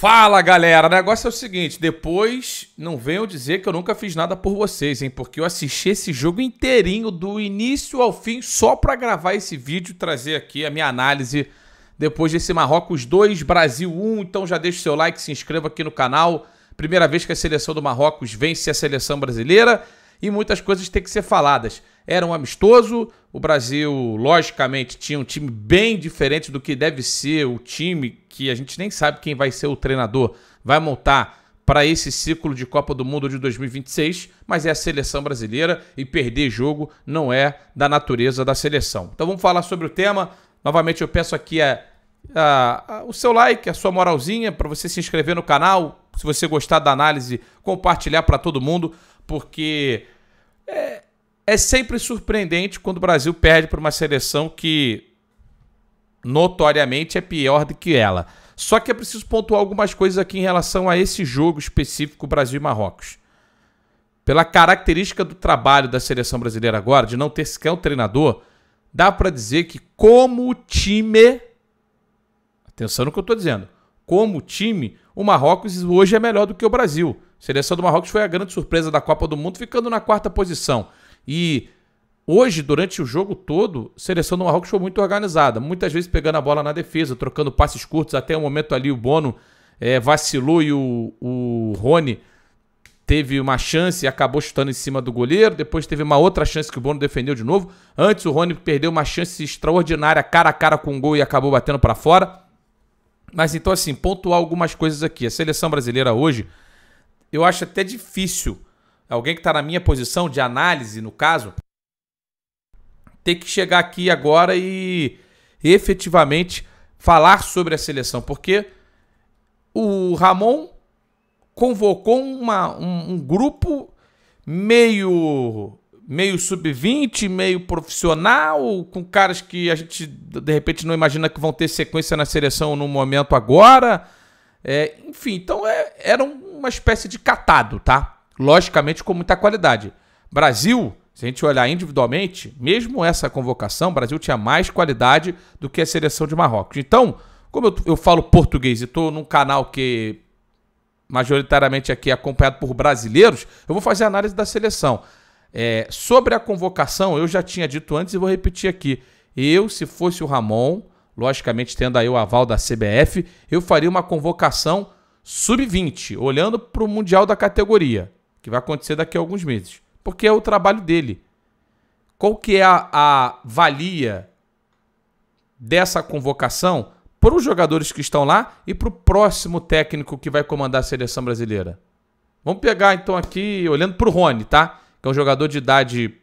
Fala galera, o negócio é o seguinte: depois não venham dizer que eu nunca fiz nada por vocês, hein? Porque eu assisti esse jogo inteirinho, do início ao fim, só para gravar esse vídeo, trazer aqui a minha análise depois desse Marrocos 2, Brasil 1. Então já deixa o seu like, se inscreva aqui no canal. Primeira vez que a seleção do Marrocos vence a seleção brasileira e muitas coisas têm que ser faladas. Era um amistoso, o Brasil, logicamente, tinha um time bem diferente do que deve ser o time que a gente nem sabe quem vai ser o treinador, vai montar para esse ciclo de Copa do Mundo de 2026, mas é a seleção brasileira e perder jogo não é da natureza da seleção. Então vamos falar sobre o tema. Novamente eu peço aqui a, a, a, o seu like, a sua moralzinha, para você se inscrever no canal. Se você gostar da análise, compartilhar para todo mundo porque é, é sempre surpreendente quando o Brasil perde para uma seleção que notoriamente é pior do que ela. Só que é preciso pontuar algumas coisas aqui em relação a esse jogo específico Brasil e Marrocos. Pela característica do trabalho da seleção brasileira agora, de não ter sequer um treinador, dá para dizer que como time, atenção no que eu estou dizendo, como time, o Marrocos hoje é melhor do que o Brasil. A seleção do Marrocos foi a grande surpresa da Copa do Mundo, ficando na quarta posição. E hoje, durante o jogo todo, a seleção do Marrocos foi muito organizada. Muitas vezes pegando a bola na defesa, trocando passes curtos. Até o momento ali o Bono é, vacilou e o, o Rony teve uma chance e acabou chutando em cima do goleiro. Depois teve uma outra chance que o Bono defendeu de novo. Antes o Rony perdeu uma chance extraordinária cara a cara com o um gol e acabou batendo para fora. Mas então assim, pontuar algumas coisas aqui. A seleção brasileira hoje eu acho até difícil alguém que está na minha posição de análise, no caso, ter que chegar aqui agora e efetivamente falar sobre a seleção, porque o Ramon convocou uma, um, um grupo meio meio sub-20, meio profissional, com caras que a gente de repente não imagina que vão ter sequência na seleção no momento agora. É, enfim, então é, era um uma espécie de catado, tá? Logicamente com muita qualidade. Brasil, se a gente olhar individualmente, mesmo essa convocação, o Brasil tinha mais qualidade do que a seleção de Marrocos. Então, como eu, eu falo português e estou num canal que majoritariamente aqui é acompanhado por brasileiros, eu vou fazer a análise da seleção. É, sobre a convocação, eu já tinha dito antes e vou repetir aqui. Eu, se fosse o Ramon, logicamente tendo aí o aval da CBF, eu faria uma convocação sub-20, olhando para o Mundial da categoria, que vai acontecer daqui a alguns meses. Porque é o trabalho dele. Qual que é a, a valia dessa convocação para os jogadores que estão lá e para o próximo técnico que vai comandar a seleção brasileira? Vamos pegar então aqui, olhando para o Rony, tá? Que é um jogador de idade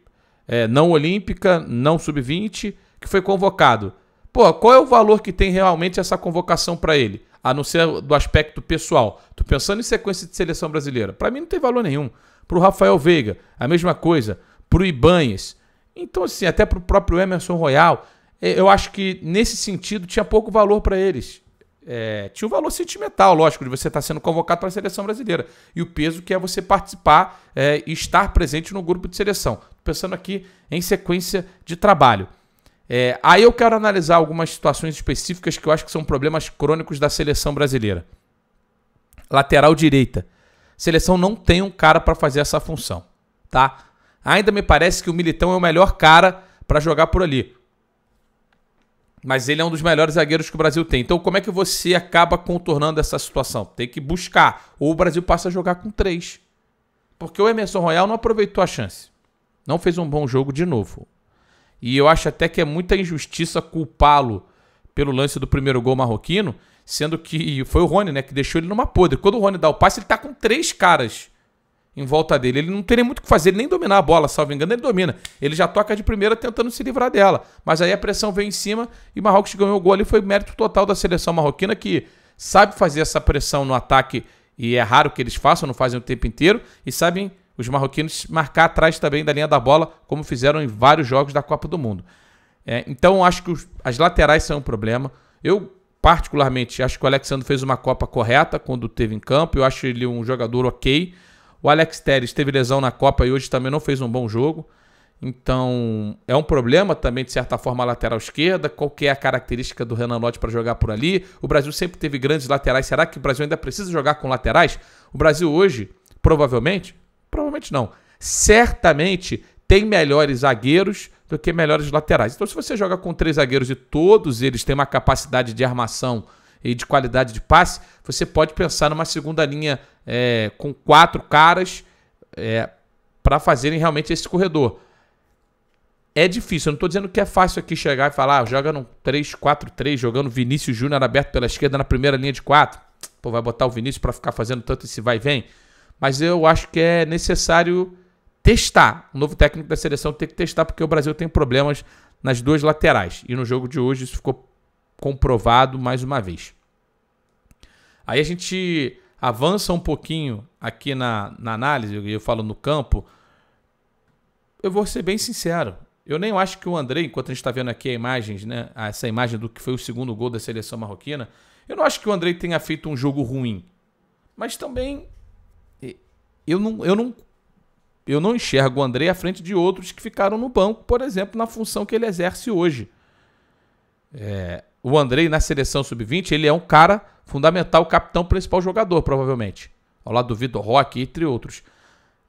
é, não olímpica, não sub-20, que foi convocado. Pô, qual é o valor que tem realmente essa convocação para ele? a não ser do aspecto pessoal. Tô pensando em sequência de seleção brasileira. Para mim não tem valor nenhum. Para o Rafael Veiga, a mesma coisa. Para o Ibanhes. Então, assim, até para o próprio Emerson Royal, é, eu acho que nesse sentido tinha pouco valor para eles. É, tinha o um valor sentimental, lógico, de você estar tá sendo convocado para a seleção brasileira. E o peso que é você participar é, e estar presente no grupo de seleção. Estou pensando aqui em sequência de trabalho. É, aí eu quero analisar algumas situações específicas que eu acho que são problemas crônicos da seleção brasileira. Lateral direita. Seleção não tem um cara para fazer essa função, tá? Ainda me parece que o Militão é o melhor cara para jogar por ali. Mas ele é um dos melhores zagueiros que o Brasil tem. Então, como é que você acaba contornando essa situação? Tem que buscar. Ou o Brasil passa a jogar com três. Porque o Emerson Royal não aproveitou a chance. Não fez um bom jogo de novo. E eu acho até que é muita injustiça culpá-lo pelo lance do primeiro gol marroquino, sendo que foi o Rony, né, que deixou ele numa podre. Quando o Rony dá o passe, ele tá com três caras em volta dele. Ele não tem nem muito o que fazer, ele nem dominar a bola, salvo engano, ele domina. Ele já toca de primeira tentando se livrar dela. Mas aí a pressão veio em cima e Marrocos ganhou o gol ali. Foi mérito total da seleção marroquina que sabe fazer essa pressão no ataque e é raro que eles façam, não fazem o tempo inteiro, e sabem os marroquinos marcar atrás também da linha da bola, como fizeram em vários jogos da Copa do Mundo. É, então, acho que os, as laterais são um problema. Eu, particularmente, acho que o Alexandre fez uma Copa correta quando teve em campo. Eu acho ele um jogador ok. O Alex Teres teve lesão na Copa e hoje também não fez um bom jogo. Então, é um problema também, de certa forma, a lateral esquerda. Qual que é a característica do Renan Lodge para jogar por ali? O Brasil sempre teve grandes laterais. Será que o Brasil ainda precisa jogar com laterais? O Brasil hoje, provavelmente, Provavelmente não. Certamente tem melhores zagueiros do que melhores laterais. Então, se você joga com três zagueiros e todos eles têm uma capacidade de armação e de qualidade de passe, você pode pensar numa segunda linha é, com quatro caras é, para fazerem realmente esse corredor. É difícil, eu não estou dizendo que é fácil aqui chegar e falar, ah, joga num 3-4-3, jogando Vinícius Júnior aberto pela esquerda na primeira linha de quatro. Pô, vai botar o Vinícius para ficar fazendo tanto esse vai e vem mas eu acho que é necessário testar. O novo técnico da seleção tem que testar, porque o Brasil tem problemas nas duas laterais. E no jogo de hoje isso ficou comprovado mais uma vez. Aí a gente avança um pouquinho aqui na, na análise, eu falo no campo. Eu vou ser bem sincero. Eu nem acho que o André, enquanto a gente está vendo aqui a imagens, né, essa imagem do que foi o segundo gol da seleção marroquina, eu não acho que o André tenha feito um jogo ruim. Mas também eu não, eu não, eu não enxergo o André à frente de outros que ficaram no banco, por exemplo, na função que ele exerce hoje. É, o André na seleção sub-20, ele é um cara fundamental, capitão, principal jogador, provavelmente. Ao lado do Vitor Roque, entre outros.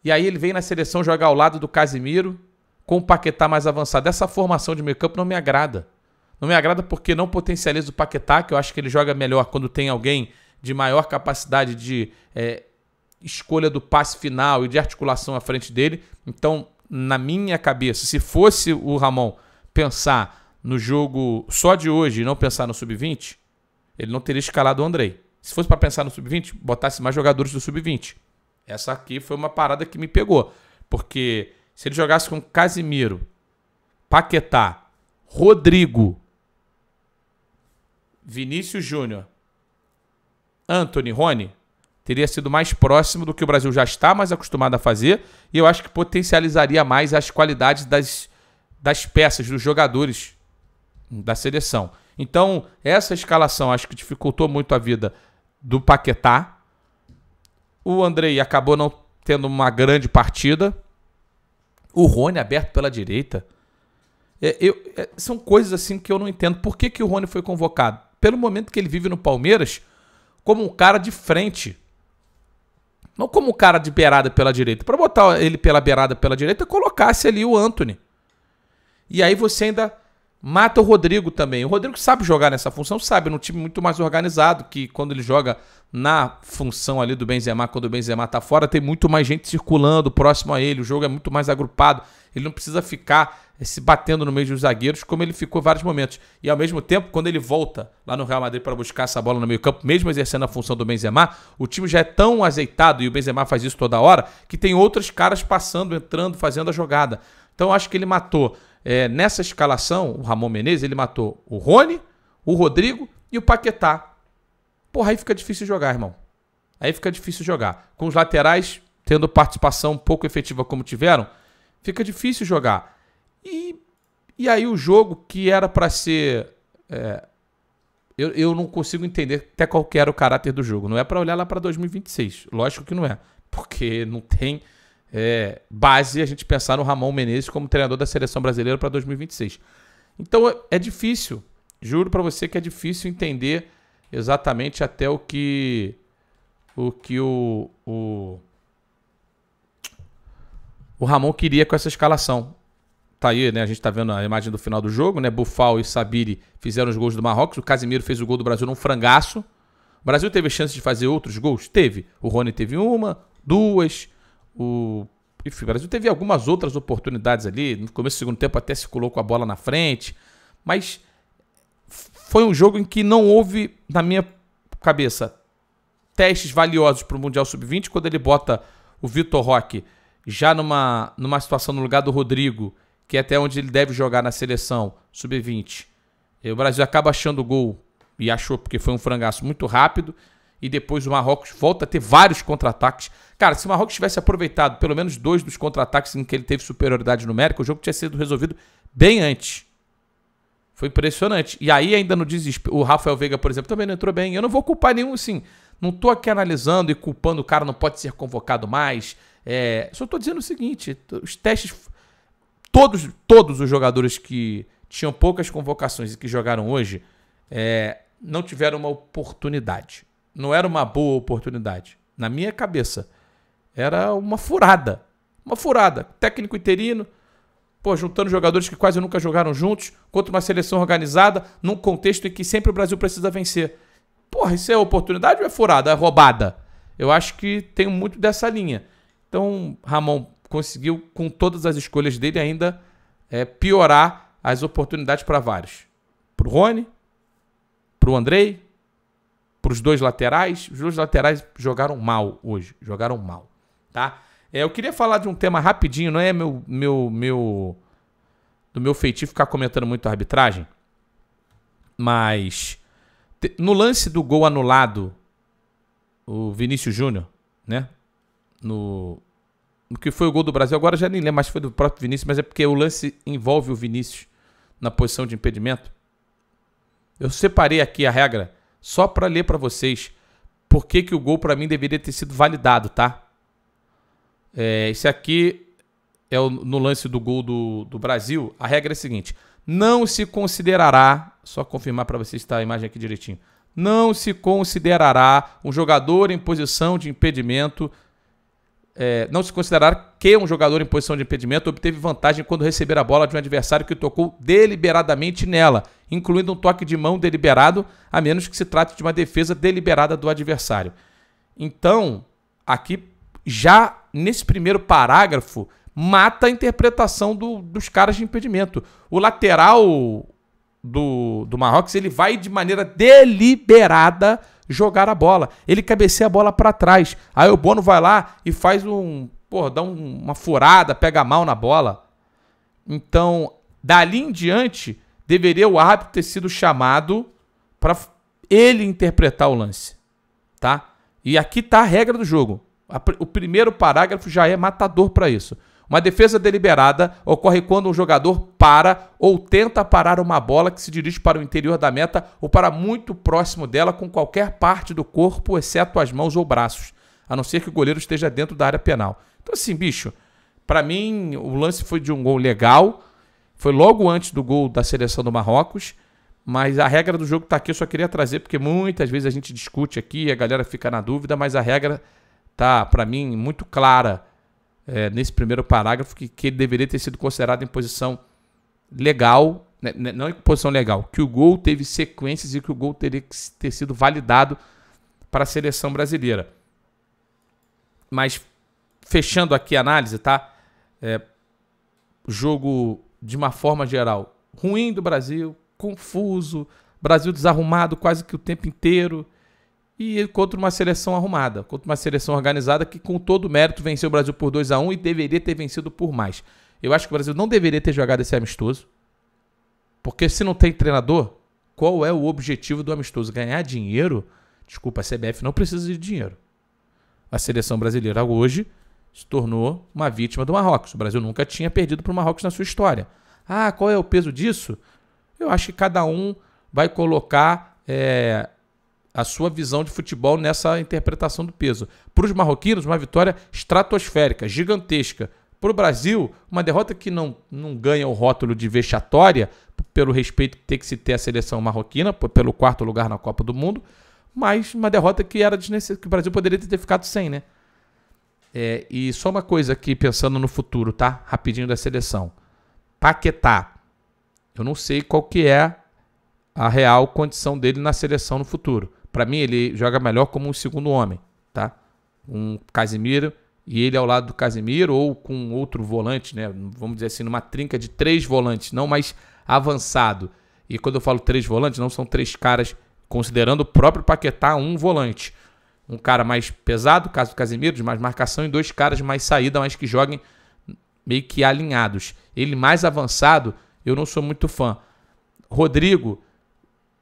E aí ele vem na seleção jogar ao lado do Casimiro, com o Paquetá mais avançado. Essa formação de meio campo não me agrada. Não me agrada porque não potencializa o Paquetá, que eu acho que ele joga melhor quando tem alguém de maior capacidade de é, escolha do passe final e de articulação à frente dele. Então, na minha cabeça, se fosse o Ramon pensar no jogo só de hoje e não pensar no sub-20, ele não teria escalado o Andrei. Se fosse para pensar no sub-20, botasse mais jogadores do sub-20. Essa aqui foi uma parada que me pegou, porque se ele jogasse com Casimiro, Paquetá, Rodrigo, Vinícius Júnior, Anthony Rony, teria sido mais próximo do que o Brasil já está mais acostumado a fazer, e eu acho que potencializaria mais as qualidades das, das peças, dos jogadores da seleção. Então, essa escalação acho que dificultou muito a vida do Paquetá. O Andrei acabou não tendo uma grande partida. O Rony aberto pela direita. É, eu, é, são coisas assim que eu não entendo. Por que, que o Rony foi convocado? Pelo momento que ele vive no Palmeiras, como um cara de frente não como o cara de beirada pela direita. Para botar ele pela beirada pela direita, colocasse ali o Anthony. E aí você ainda mata o Rodrigo também. O Rodrigo sabe jogar nessa função, sabe, num time muito mais organizado, que quando ele joga na função ali do Benzema, quando o Benzema tá fora, tem muito mais gente circulando próximo a ele, o jogo é muito mais agrupado. Ele não precisa ficar eh, se batendo no meio dos zagueiros como ele ficou vários momentos. E ao mesmo tempo, quando ele volta lá no Real Madrid para buscar essa bola no meio-campo, mesmo exercendo a função do Benzema, o time já é tão azeitado e o Benzema faz isso toda hora que tem outros caras passando, entrando, fazendo a jogada. Então acho que ele matou é, nessa escalação, o Ramon Menezes, ele matou o Rony, o Rodrigo e o Paquetá. Porra, aí fica difícil jogar, irmão. Aí fica difícil jogar. Com os laterais tendo participação pouco efetiva como tiveram, Fica difícil jogar. E, e aí o jogo que era para ser. É, eu, eu não consigo entender até qual era o caráter do jogo. Não é para olhar lá para 2026. Lógico que não é. Porque não tem é, base a gente pensar no Ramon Menezes como treinador da seleção brasileira para 2026. Então é, é difícil. Juro para você que é difícil entender exatamente até o que o que o, o o Ramon queria com essa escalação. Tá aí, né? A gente tá vendo a imagem do final do jogo, né? Bufal e Sabiri fizeram os gols do Marrocos. O Casimiro fez o gol do Brasil num frangaço. O Brasil teve chance de fazer outros gols? Teve. O Rony teve uma, duas. O enfim, o Brasil teve algumas outras oportunidades ali. No começo do segundo tempo até se colocou a bola na frente. Mas foi um jogo em que não houve, na minha cabeça, testes valiosos para o Mundial Sub-20. Quando ele bota o Vitor Roque já numa, numa situação no lugar do Rodrigo, que é até onde ele deve jogar na seleção, sub-20. O Brasil acaba achando o gol, e achou porque foi um frangaço muito rápido, e depois o Marrocos volta a ter vários contra-ataques. Cara, se o Marrocos tivesse aproveitado pelo menos dois dos contra-ataques em que ele teve superioridade numérica, o jogo tinha sido resolvido bem antes. Foi impressionante. E aí, ainda no desespero, o Rafael Veiga, por exemplo, também não entrou bem. Eu não vou culpar nenhum, assim. Não tô aqui analisando e culpando o cara, não pode ser convocado mais. É, só estou dizendo o seguinte: os testes. Todos, todos os jogadores que tinham poucas convocações e que jogaram hoje é, não tiveram uma oportunidade. Não era uma boa oportunidade. Na minha cabeça, era uma furada. Uma furada. Técnico interino, pô, juntando jogadores que quase nunca jogaram juntos, contra uma seleção organizada, num contexto em que sempre o Brasil precisa vencer. Porra, isso é oportunidade ou é furada? É roubada? Eu acho que tem muito dessa linha. Então, Ramon conseguiu, com todas as escolhas dele, ainda é, piorar as oportunidades para vários. Para o Rony, para o Andrei, para os dois laterais. Os dois laterais jogaram mal hoje, jogaram mal, tá? É, eu queria falar de um tema rapidinho, não é meu, meu, meu, do meu feitio ficar comentando muito a arbitragem, mas no lance do gol anulado, o Vinícius Júnior, né? no, no que foi o gol do Brasil. Agora já nem lembro, mas foi do próprio Vinícius, mas é porque o lance envolve o Vinícius na posição de impedimento. Eu separei aqui a regra só para ler para vocês por que, que o gol para mim deveria ter sido validado, tá? É, esse aqui é o, no lance do gol do, do Brasil. A regra é a seguinte: não se considerará, só confirmar para vocês tá a imagem aqui direitinho. Não se considerará um jogador em posição de impedimento é, não se considerar que um jogador em posição de impedimento obteve vantagem quando receber a bola de um adversário que tocou deliberadamente nela, incluindo um toque de mão deliberado, a menos que se trate de uma defesa deliberada do adversário. Então, aqui, já nesse primeiro parágrafo, mata a interpretação do, dos caras de impedimento. O lateral do, do Marrocos ele vai de maneira deliberada jogar a bola. Ele cabeceia a bola para trás. Aí o Bono vai lá e faz um. Porra, dá um, uma furada, pega mal na bola. Então, dali em diante, deveria o árbitro ter sido chamado para ele interpretar o lance. Tá? E aqui tá a regra do jogo. O primeiro parágrafo já é matador para isso. Uma defesa deliberada ocorre quando um jogador para ou tenta parar uma bola que se dirige para o interior da meta ou para muito próximo dela com qualquer parte do corpo, exceto as mãos ou braços, a não ser que o goleiro esteja dentro da área penal. Então, assim, bicho, para mim o lance foi de um gol legal, foi logo antes do gol da seleção do Marrocos. Mas a regra do jogo está aqui, eu só queria trazer, porque muitas vezes a gente discute aqui, a galera fica na dúvida, mas a regra tá, para mim, muito clara é, nesse primeiro parágrafo que, que ele deveria ter sido considerado em posição legal, né, né, não em posição legal, que o gol teve sequências e que o gol teria que ter sido validado para a seleção brasileira. Mas fechando aqui a análise, tá? É, jogo de uma forma geral ruim do Brasil, confuso, Brasil desarrumado quase que o tempo inteiro e contra uma seleção arrumada, contra uma seleção organizada que com todo o mérito venceu o Brasil por 2 a 1 e deveria ter vencido por mais. Eu acho que o Brasil não deveria ter jogado esse amistoso, porque se não tem treinador, qual é o objetivo do amistoso? Ganhar dinheiro? Desculpa, a CBF não precisa de dinheiro. A seleção brasileira hoje se tornou uma vítima do Marrocos. O Brasil nunca tinha perdido para o Marrocos na sua história. Ah, qual é o peso disso? Eu acho que cada um vai colocar é, a sua visão de futebol nessa interpretação do peso. Para os marroquinos, uma vitória estratosférica, gigantesca. Para o Brasil, uma derrota que não, não ganha o rótulo de vexatória, pelo respeito que tem que se ter à seleção marroquina, pelo quarto lugar na Copa do Mundo, mas uma derrota que era que o Brasil poderia ter ficado sem, né? É, e só uma coisa aqui, pensando no futuro, tá? Rapidinho da seleção. Paquetá. Eu não sei qual que é a real condição dele na seleção no futuro para mim, ele joga melhor como um segundo homem, tá? Um Casimiro e ele ao lado do Casimiro ou com outro volante, né? Vamos dizer assim, numa trinca de três volantes, não mais avançado. E quando eu falo três volantes, não são três caras, considerando o próprio Paquetá um volante. Um cara mais pesado, caso do Casimiro, de mais marcação, e dois caras mais saída, mas que joguem meio que alinhados. Ele mais avançado, eu não sou muito fã. Rodrigo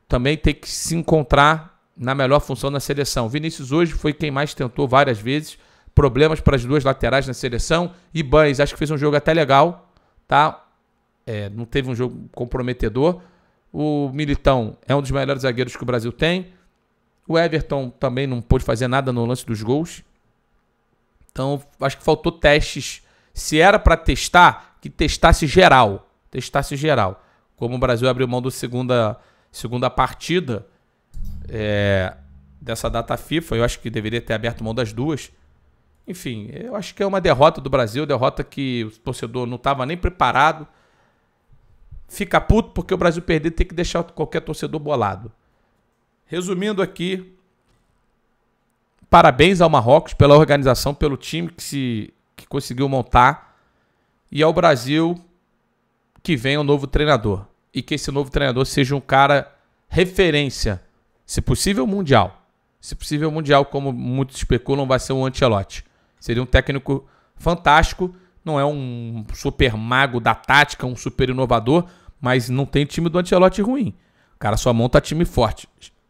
também tem que se encontrar na melhor função na seleção. Vinícius hoje foi quem mais tentou várias vezes. Problemas para as duas laterais na seleção. E Banes, acho que fez um jogo até legal, tá? É, não teve um jogo comprometedor. O Militão é um dos melhores zagueiros que o Brasil tem. O Everton também não pôde fazer nada no lance dos gols. Então, acho que faltou testes. Se era para testar, que testasse geral. Testasse geral. Como o Brasil abriu mão da segunda, segunda partida, é, dessa data FIFA. Eu acho que deveria ter aberto mão das duas. Enfim, eu acho que é uma derrota do Brasil, derrota que o torcedor não estava nem preparado. Fica puto porque o Brasil perder tem que deixar qualquer torcedor bolado. Resumindo aqui, parabéns ao Marrocos pela organização, pelo time que se que conseguiu montar e ao Brasil que venha um novo treinador e que esse novo treinador seja um cara referência se possível, Mundial. Se possível, Mundial, como muitos especulam, vai ser um Ancelotti. Seria um técnico fantástico, não é um super mago da tática, um super inovador, mas não tem time do Ancelotti ruim. O cara só monta time forte.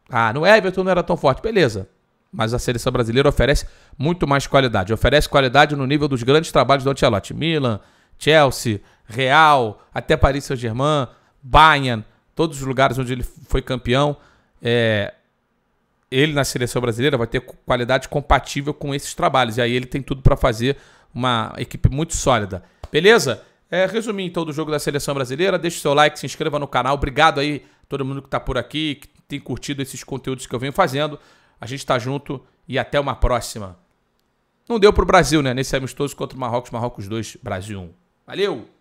Ah, no Everton não era tão forte. Beleza. Mas a seleção brasileira oferece muito mais qualidade. Oferece qualidade no nível dos grandes trabalhos do Ancelotti. Milan, Chelsea, Real, até Paris Saint-Germain, Bayern, todos os lugares onde ele foi campeão é, ele na seleção brasileira vai ter qualidade compatível com esses trabalhos. E aí ele tem tudo para fazer uma equipe muito sólida. Beleza? É, todo então do jogo da seleção brasileira. Deixe seu like, se inscreva no canal. Obrigado aí todo mundo que está por aqui, que tem curtido esses conteúdos que eu venho fazendo. A gente está junto e até uma próxima. Não deu para o Brasil, né? Nesse amistoso contra o Marrocos, Marrocos 2, Brasil 1. Valeu!